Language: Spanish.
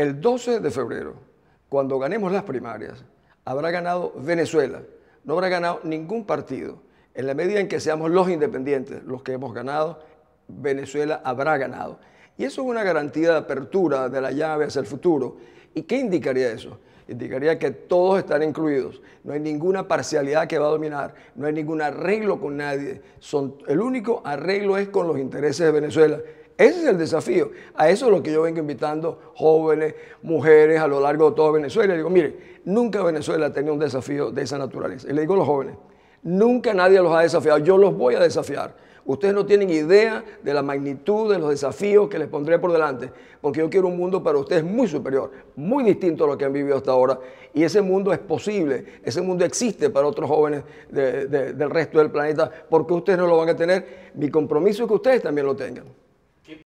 El 12 de febrero, cuando ganemos las primarias, habrá ganado Venezuela, no habrá ganado ningún partido. En la medida en que seamos los independientes los que hemos ganado, Venezuela habrá ganado. Y eso es una garantía de apertura de la llave hacia el futuro. ¿Y qué indicaría eso? Indicaría que todos están incluidos. No hay ninguna parcialidad que va a dominar. No hay ningún arreglo con nadie. Son, el único arreglo es con los intereses de Venezuela. Ese es el desafío. A eso es lo que yo vengo invitando jóvenes, mujeres a lo largo de toda Venezuela. Y digo, mire, nunca Venezuela ha tenido un desafío de esa naturaleza. Y le digo a los jóvenes, nunca nadie los ha desafiado. Yo los voy a desafiar. Ustedes no tienen idea de la magnitud de los desafíos que les pondré por delante, porque yo quiero un mundo para ustedes muy superior, muy distinto a lo que han vivido hasta ahora. Y ese mundo es posible, ese mundo existe para otros jóvenes del resto del planeta, porque ustedes no lo van a tener. Mi compromiso es que ustedes también lo tengan.